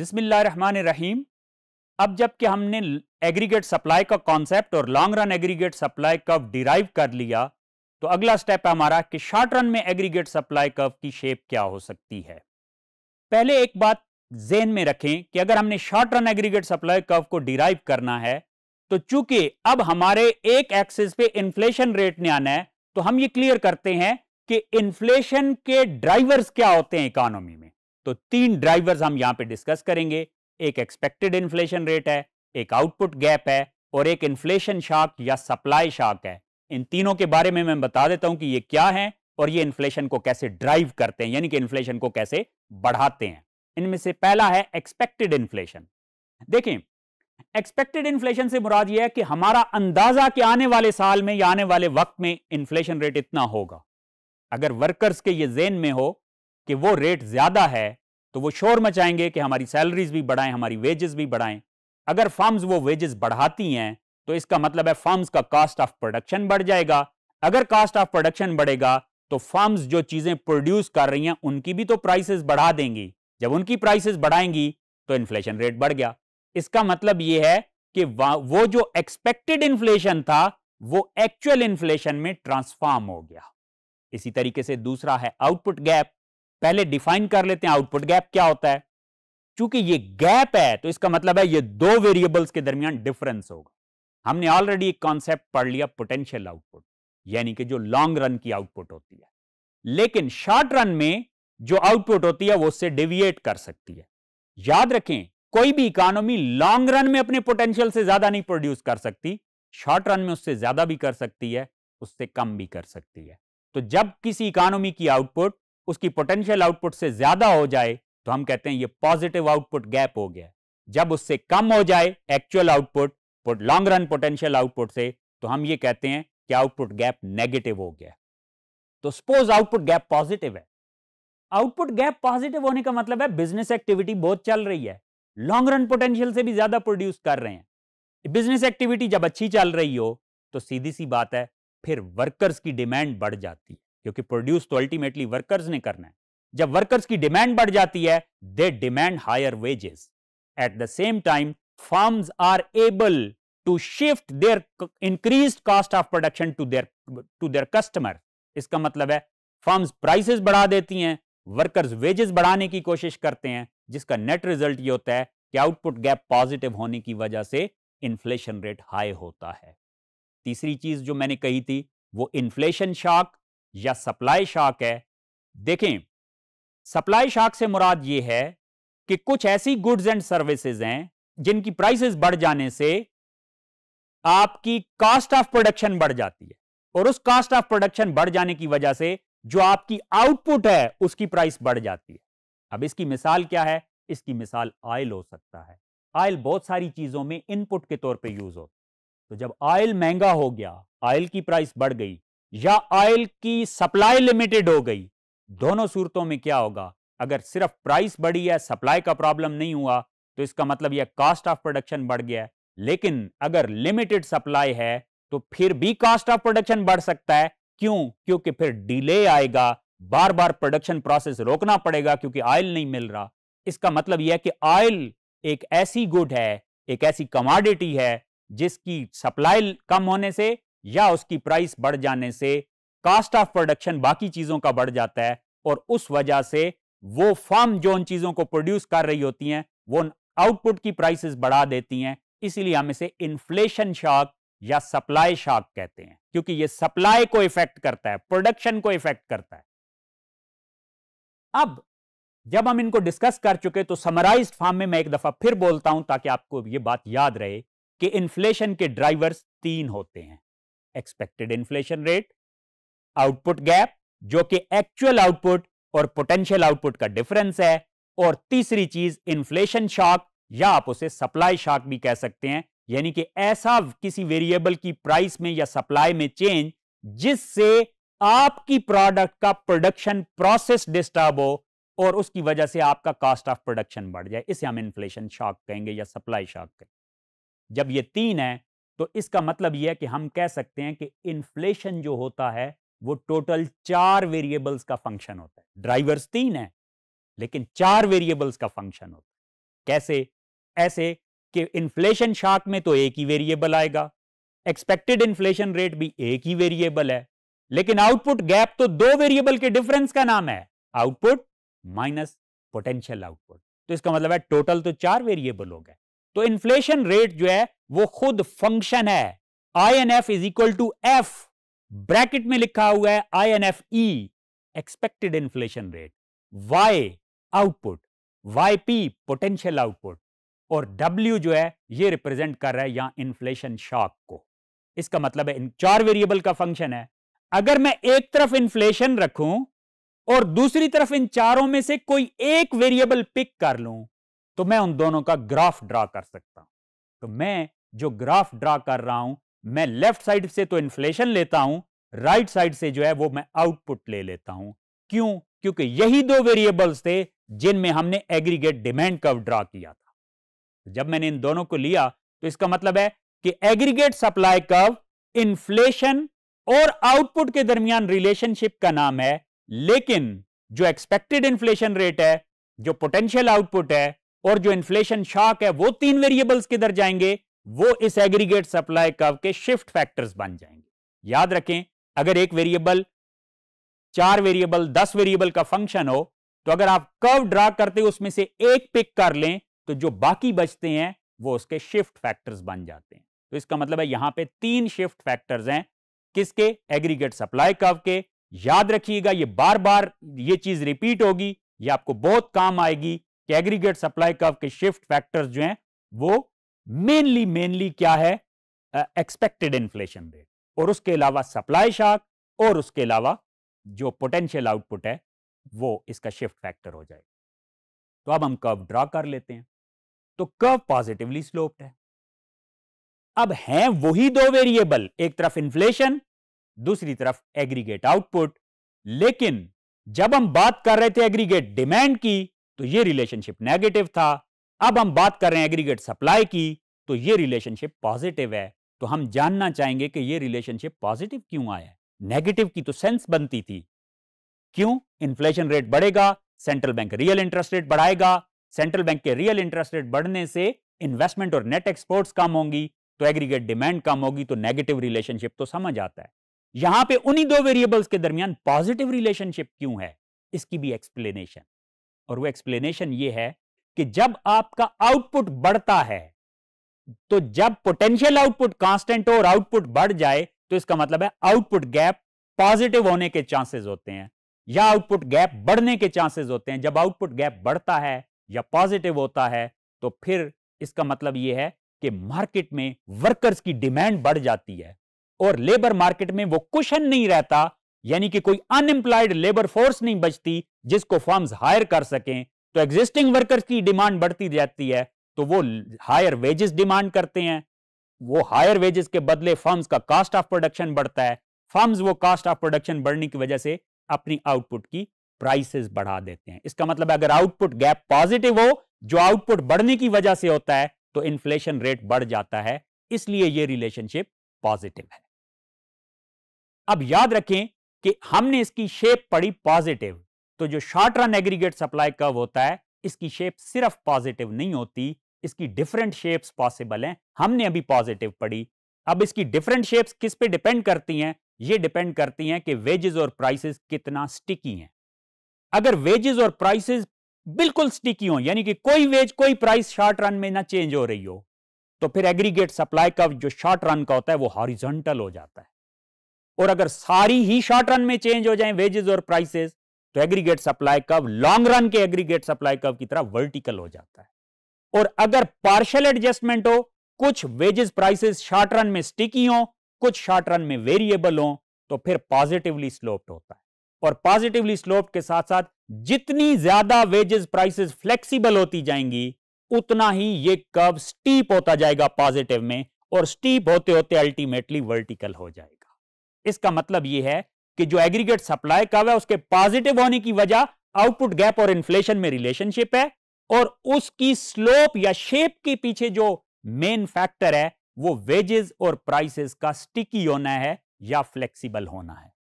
रहीम अब जबकि हमने एग्रीगेट सप्लाई का कॉन्सेप्ट और long run aggregate supply curve derive कर लिया तो अगला स्टेप है हमारा कि शॉर्ट रन में एग्रीगेट सप्लाई कर्व की शेप क्या हो सकती है पहले एक बात जेन में रखें कि अगर हमने short run aggregate supply curve को डिराइव करना है तो चूंकि अब हमारे एक एक्सिस पे इन्फ्लेशन रेट ने आना है तो हम ये क्लियर करते हैं कि इन्फ्लेशन के ड्राइवर्स क्या होते हैं इकोनॉमी में तो तीन ड्राइवर्स हम यहां पे डिस्कस करेंगे एक एक्सपेक्टेड इन्फ्लेशन रेट है एक आउटपुट गैप है और एक इन्फ्लेशन शॉक या सप्लाई शॉक है इन तीनों के बारे में मैं बता देता हूं कि ये क्या है और ये इन्फ्लेशन को कैसे ड्राइव करते हैं यानी कि इन्फ्लेशन को कैसे बढ़ाते हैं इनमें से पहला है एक्सपेक्टेड इन्फ्लेशन देखें एक्सपेक्टेड इन्फ्लेशन से मुराद यह है कि हमारा अंदाजा कि आने वाले साल में या आने वाले वक्त में इन्फ्लेशन रेट इतना होगा अगर वर्कर्स के ये जेन में हो कि वो रेट ज़्यादा है तो वो शोर मचाएंगे कि हमारी सैलरीज भी बढ़ाएं हमारी वेजेस भी बढ़ाएं अगर फर्म्स वो वेजेस बढ़ाती हैं तो इसका मतलब है फर्म्स का कास्ट ऑफ प्रोडक्शन बढ़ जाएगा अगर कास्ट ऑफ प्रोडक्शन बढ़ेगा तो फर्म्स जो चीज़ें प्रोड्यूस कर रही हैं उनकी भी तो प्राइसेस बढ़ा देंगी जब उनकी प्राइसेस बढ़ाएंगी तो इन्फ्लेशन रेट बढ़ गया इसका मतलब ये है कि वो जो एक्सपेक्टेड इन्फ्लेशन था वो एक्चुअल इन्फ्लेशन में ट्रांसफॉर्म हो गया इसी तरीके से दूसरा है आउटपुट गैप पहले डिफाइन कर लेते हैं आउटपुट गैप क्या होता है चूंकि ये गैप है तो इसका मतलब है ये दो वेरिएबल्स के दरमियान डिफरेंस होगा हमने ऑलरेडी एक कॉन्सेप्ट पढ़ लिया पोटेंशियल आउटपुट यानी कि जो लॉन्ग रन की आउटपुट होती है लेकिन शॉर्ट रन में जो आउटपुट होती है वो उससे डेविएट कर सकती है याद रखें कोई भी इकोनॉमी लॉन्ग रन में अपने पोटेंशियल से ज्यादा नहीं प्रोड्यूस कर सकती शॉर्ट रन में उससे ज्यादा भी कर सकती है उससे कम भी कर सकती है तो जब किसी इकोनॉमी की आउटपुट उसकी पोटेंशियल आउटपुट से ज्यादा हो जाए तो हम कहते हैं ये पॉजिटिव आउटपुट गैप हो गया जब उससे कम हो जाए actual output long run potential output से तो हम ये कहते हैं कि आउटपुट गैप नेगेटिव हो गया तो सपोज आउटपुट गैप पॉजिटिव है आउटपुट गैप पॉजिटिव होने का मतलब है बिजनेस एक्टिविटी बहुत चल रही है लॉन्ग रन पोटेंशियल से भी ज्यादा प्रोड्यूस कर रहे हैं बिजनेस एक्टिविटी जब अच्छी चल रही हो तो सीधी सी बात है फिर वर्कर्स की डिमांड बढ़ जाती है क्योंकि प्रोड्यूस तो अल्टीमेटली वर्कर्स ने करना है जब वर्कर्स की डिमांड बढ़ जाती है they demand higher wages at the same time firms are able to shift their increase cost of production to their to their customer इसका मतलब है फार्म्स प्राइसेस बढ़ा देती हैं वर्कर्स वेजेस बढ़ाने की कोशिश करते हैं जिसका नेट रिजल्ट ये होता है कि आउटपुट गैप पॉजिटिव होने की वजह से इन्फ्लेशन रेट हाई होता है तीसरी चीज जो मैंने कही थी वो इन्फ्लेशन शॉक या सप्लाई शॉक है देखें सप्लाई शॉक से मुराद ये है कि कुछ ऐसी गुड्स एंड सर्विसेज हैं जिनकी प्राइसेस बढ़ जाने से आपकी कास्ट ऑफ प्रोडक्शन बढ़ जाती है और उस कास्ट ऑफ प्रोडक्शन बढ़ जाने की वजह से जो आपकी आउटपुट है उसकी प्राइस बढ़ जाती है अब इसकी मिसाल क्या है इसकी मिसाल ऑयल हो सकता है ऑयल बहुत सारी चीजों में इनपुट के तौर पे यूज हो तो जब ऑयल महंगा हो गया ऑयल की प्राइस बढ़ गई या ऑयल की सप्लाई लिमिटेड हो गई दोनों सूरतों में क्या होगा अगर सिर्फ प्राइस बढ़ी है सप्लाई का प्रॉब्लम नहीं हुआ तो इसका मतलब यह कॉस्ट ऑफ प्रोडक्शन बढ़ गया है लेकिन अगर लिमिटेड सप्लाई है तो फिर भी कॉस्ट ऑफ प्रोडक्शन बढ़ सकता है क्यों क्योंकि फिर डिले आएगा बार बार प्रोडक्शन प्रोसेस रोकना पड़ेगा क्योंकि ऑयल नहीं मिल रहा इसका मतलब यह है कि ऑयल एक ऐसी गुड है एक ऐसी कमोडिटी है जिसकी सप्लाई कम होने से या उसकी प्राइस बढ़ जाने से कास्ट ऑफ प्रोडक्शन बाकी चीजों का बढ़ जाता है और उस वजह से वो फार्म जो उन चीजों को प्रोड्यूस कर रही होती हैं वो आउटपुट की प्राइसेस बढ़ा देती हैं इसीलिए हम इसे इन्फ्लेशन शॉक या सप्लाई शॉक कहते हैं क्योंकि ये सप्लाई को इफेक्ट करता है प्रोडक्शन को इफेक्ट करता है अब जब हम इनको डिस्कस कर चुके तो समराइज फार्म में मैं एक दफा फिर बोलता हूं ताकि आपको ये बात याद रहे कि इन्फ्लेशन के ड्राइवर्स तीन होते हैं expected inflation rate output gap जो कि एक्चुअल आउटपुट और पोटेंशियल आउटपुट का डिफरेंस है और तीसरी चीज इन्फ्लेशन शॉक या आप उसे सप्लाई शॉक भी कह सकते हैं यानी कि ऐसा किसी वेरिएबल की प्राइस में या सप्लाई में चेंज जिससे आपकी प्रोडक्ट का प्रोडक्शन प्रोसेस डिस्टर्ब हो और उसकी वजह से आपका कॉस्ट ऑफ प्रोडक्शन बढ़ जाए इसे हम इन्फ्लेशन शॉक कहेंगे या सप्लाई शॉक कहेंगे जब ये तीन है तो इसका मतलब यह है कि हम कह सकते हैं कि इन्फ्लेशन जो होता है वो टोटल चार वेरिएबल्स का फंक्शन होता है ड्राइवर्स तीन है लेकिन चार वेरिएबल्स का फंक्शन होता है कैसे ऐसे कि इन्फ्लेशन शार्क में तो एक ही वेरिएबल आएगा एक्सपेक्टेड इन्फ्लेशन रेट भी एक ही वेरिएबल है लेकिन आउटपुट गैप तो दो वेरिएबल के डिफरेंस का नाम है आउटपुट माइनस पोटेंशियल आउटपुट तो इसका मतलब है टोटल तो चार वेरिएबल हो गए तो इन्फ्लेशन रेट जो है वो खुद फंक्शन है I N F is equal to F bracket में लिखा हुआ है I N F E expected inflation rate Y output Y P potential output और W जो है ये रिप्रेजेंट कर रहा है यहां इन्फ्लेशन शॉक को इसका मतलब है चार वेरिएबल का फंक्शन है अगर मैं एक तरफ इन्फ्लेशन रखूं और दूसरी तरफ इन चारों में से कोई एक वेरिएबल पिक कर लूं तो मैं उन दोनों का ग्राफ ड्रा कर सकता हूं तो मैं जो ग्राफ ड्रा कर रहा हूं मैं लेफ्ट साइड से तो इन्फ्लेशन लेता हूं राइट साइड से जो है वो मैं आउटपुट ले लेता हूं क्यों क्योंकि यही दो वेरिएबल्स थे जिनमें हमने एग्रीगेट डिमांड कर्व ड्रा किया था जब मैंने इन दोनों को लिया तो इसका मतलब है कि एग्रीगेट सप्लाई कर्व इन्फ्लेशन और आउटपुट के दरमियान रिलेशनशिप का नाम है लेकिन जो एक्सपेक्टेड इन्फ्लेशन रेट है जो पोटेंशियल आउटपुट है और जो इन्फ्लेशन शॉक है वो तीन वेरिएबल्स किधर जाएंगे वो इस एग्रीगेट सप्लाई कर्व के शिफ्ट फैक्टर्स बन जाएंगे याद रखें अगर एक वेरिएबल चार वेरिएबल दस वेरिएबल का फंक्शन हो तो अगर आप कर्व ड्रा करते हो उसमें से एक पिक कर लें तो जो बाकी बचते हैं वो उसके शिफ्ट फैक्टर्स बन जाते हैं तो इसका मतलब है यहां पे तीन शिफ्ट फैक्टर्स हैं किसके एग्रीगेट सप्लाई कर्व के याद रखिएगा ये बार बार ये चीज रिपीट होगी ये आपको बहुत काम आएगी कि एग्रीगेट सप्लाई कर्व के शिफ्ट फैक्टर्स जो हैं वो मेनली मेनली क्या है एक्सपेक्टेड इन्फ्लेशन रेट और उसके अलावा सप्लाई शार्क और उसके अलावा जो पोटेंशियल आउटपुट है वो इसका शिफ्ट फैक्टर हो जाएगा तो अब हम कर्व ड्रा कर लेते हैं तो कर्व पॉजिटिवली स्लोप्ड है अब हैं वही दो वेरिएबल एक तरफ इन्फ्लेशन दूसरी तरफ एग्रीगेट आउटपुट लेकिन जब हम बात कर रहे थे एग्रीगेट डिमांड की तो ये रिलेशनशिप नेगेटिव था अब हम बात कर रहे हैं एग्रीगेट सप्लाई की तो ये रिलेशनशिप पॉजिटिव है तो हम जानना चाहेंगे कि ये रिलेशनशिप पॉजिटिव क्यों आया है नेगेटिव की तो सेंस बनती थी क्यों इन्फ्लेशन रेट बढ़ेगा central bank real interest rate बढ़ाएगा सेंट्रल बैंक के रियल इंटरेस्ट रेट बढ़ने से इन्वेस्टमेंट और नेट एक्सपोर्ट्स कम होंगी तो एग्रीगेट डिमांड कम होगी तो नेगेटिव रिलेशनशिप तो समझ आता है यहां पे उन्हीं दो वेरिएबल्स के दरमियान पॉजिटिव रिलेशनशिप क्यों है इसकी भी एक्सप्लेनेशन और वो एक्सप्लेनेशन ये है कि जब आपका आउटपुट बढ़ता है तो जब पोटेंशियल आउटपुट कांस्टेंट हो और आउटपुट बढ़ जाए तो इसका मतलब है आउटपुट गैप पॉजिटिव होने के चांसेस होते हैं या आउटपुट गैप बढ़ने के चांसेस होते हैं जब आउटपुट गैप बढ़ता है या पॉजिटिव होता है तो फिर इसका मतलब यह है कि मार्केट में वर्कर्स की डिमांड बढ़ जाती है और लेबर मार्केट में वो कुशन नहीं रहता यानी कि कोई अनएम्प्लॉयड लेबर फोर्स नहीं बचती जिसको फर्म्स हायर कर सकें तो एग्जिस्टिंग वर्कर्स की डिमांड बढ़ती जाती है तो वो हायर वेजेस डिमांड करते हैं वो हायर वेजेस के बदले फर्म्स का कास्ट ऑफ प्रोडक्शन बढ़ता है फर्म्स वो कास्ट ऑफ प्रोडक्शन बढ़ने की वजह से अपनी आउटपुट की प्राइसेस बढ़ा देते हैं इसका मतलब अगर आउटपुट गैप पॉजिटिव हो जो आउटपुट बढ़ने की वजह से होता है तो इन्फ्लेशन रेट बढ़ जाता है इसलिए यह रिलेशनशिप पॉजिटिव है अब याद रखें कि हमने इसकी शेप पढ़ी पॉजिटिव तो जो short run aggregate supply curve होता है इसकी शेप सिर्फ पॉजिटिव नहीं होती इसकी डिफरेंट शेप्स पॉसिबल हैं हमने अभी पॉजिटिव पढ़ी अब इसकी डिफरेंट शेप्स किस पे डिपेंड करती हैं ये डिपेंड करती हैं कि वेजेस और प्राइसेस कितना स्टिकी हैं अगर वेजेस और प्राइसेस बिल्कुल स्टिकी हो यानी कि कोई वेज कोई प्राइस शॉर्ट रन में ना चेंज हो रही हो तो फिर एग्रीगेट सप्लाई कव जो शॉर्ट रन का होता है वो हॉरिजॉन्टल हो जाता है और अगर सारी ही शॉर्ट रन में चेंज हो जाए वेजेस और प्राइसेस तो एग्रीगेट सप्लाई कब लॉन्ग रन के एग्रीगेट सप्लाई कव की तरह वर्टिकल हो जाता है और अगर पार्शल एडजस्टमेंट हो कुछ वेजेस प्राइसेस शॉर्ट रन में स्टिकी हो कुछ शॉर्ट रन में वेरिएबल हो तो फिर पॉजिटिवली स्लोप्ड होता है और पॉजिटिवली स्लोप के साथ साथ जितनी ज्यादा वेजेस प्राइसेस फ्लेक्सिबल होती जाएंगी उतना ही ये कव स्टीप होता जाएगा पॉजिटिव में और स्टीप होते होते अल्टीमेटली वर्टिकल हो जाएगा इसका मतलब यह है कि जो एग्रीगेट सप्लाई कब है उसके पॉजिटिव होने की वजह आउटपुट गैप और इन्फ्लेशन में रिलेशनशिप है और उसकी स्लोप या शेप के पीछे जो मेन फैक्टर है वो वेजेस और प्राइसेस का स्टिकी होना है या फ्लेक्सिबल होना है